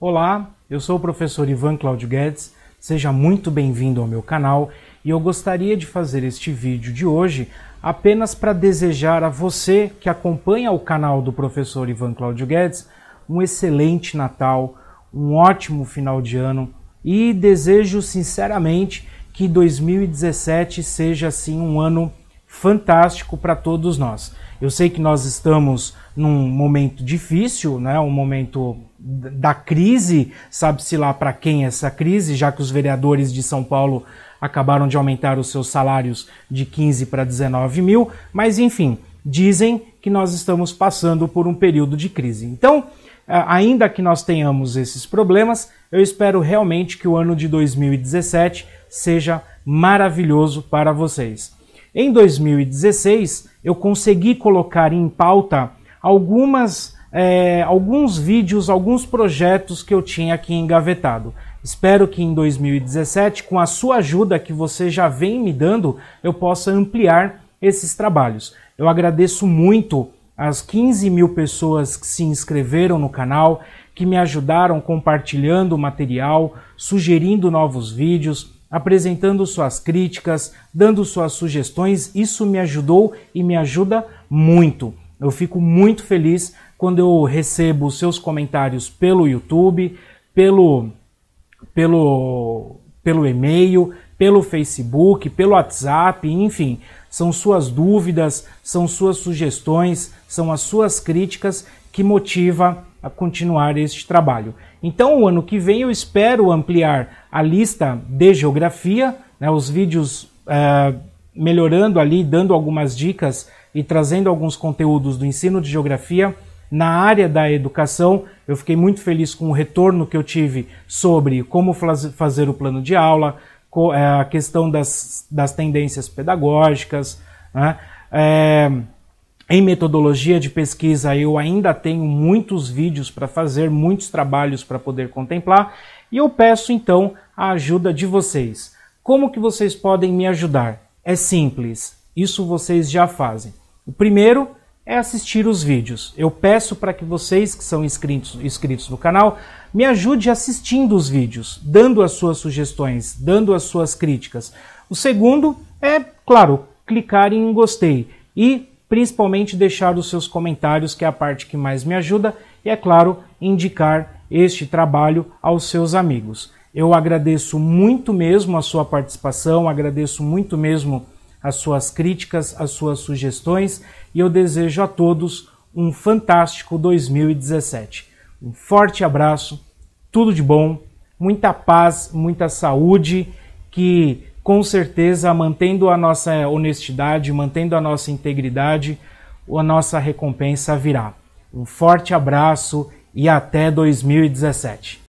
Olá, eu sou o professor Ivan Claudio Guedes, seja muito bem-vindo ao meu canal e eu gostaria de fazer este vídeo de hoje apenas para desejar a você que acompanha o canal do professor Ivan Claudio Guedes um excelente Natal, um ótimo final de ano e desejo sinceramente que 2017 seja assim um ano fantástico para todos nós. Eu sei que nós estamos num momento difícil, né? um momento da crise, sabe-se lá para quem é essa crise, já que os vereadores de São Paulo acabaram de aumentar os seus salários de 15 para 19 mil, mas enfim, dizem que nós estamos passando por um período de crise. Então, ainda que nós tenhamos esses problemas, eu espero realmente que o ano de 2017 seja maravilhoso para vocês. Em 2016, eu consegui colocar em pauta algumas, é, alguns vídeos, alguns projetos que eu tinha aqui engavetado. Espero que em 2017, com a sua ajuda que você já vem me dando, eu possa ampliar esses trabalhos. Eu agradeço muito as 15 mil pessoas que se inscreveram no canal, que me ajudaram compartilhando o material, sugerindo novos vídeos apresentando suas críticas, dando suas sugestões. Isso me ajudou e me ajuda muito. Eu fico muito feliz quando eu recebo seus comentários pelo YouTube, pelo pelo pelo e-mail, pelo Facebook, pelo WhatsApp, enfim, são suas dúvidas, são suas sugestões, são as suas críticas que motivam a continuar este trabalho. Então, o ano que vem eu espero ampliar a lista de geografia, né, os vídeos é, melhorando ali, dando algumas dicas e trazendo alguns conteúdos do ensino de geografia na área da educação. Eu fiquei muito feliz com o retorno que eu tive sobre como fazer o plano de aula, é, a questão das, das tendências pedagógicas, né, é, em metodologia de pesquisa, eu ainda tenho muitos vídeos para fazer, muitos trabalhos para poder contemplar, e eu peço então a ajuda de vocês. Como que vocês podem me ajudar? É simples, isso vocês já fazem. O primeiro é assistir os vídeos. Eu peço para que vocês que são inscritos, inscritos no canal me ajude assistindo os vídeos, dando as suas sugestões, dando as suas críticas. O segundo é, claro, clicar em gostei e principalmente deixar os seus comentários, que é a parte que mais me ajuda, e é claro, indicar este trabalho aos seus amigos. Eu agradeço muito mesmo a sua participação, agradeço muito mesmo as suas críticas, as suas sugestões e eu desejo a todos um fantástico 2017. Um forte abraço, tudo de bom, muita paz, muita saúde, que com certeza, mantendo a nossa honestidade, mantendo a nossa integridade, a nossa recompensa virá. Um forte abraço e até 2017.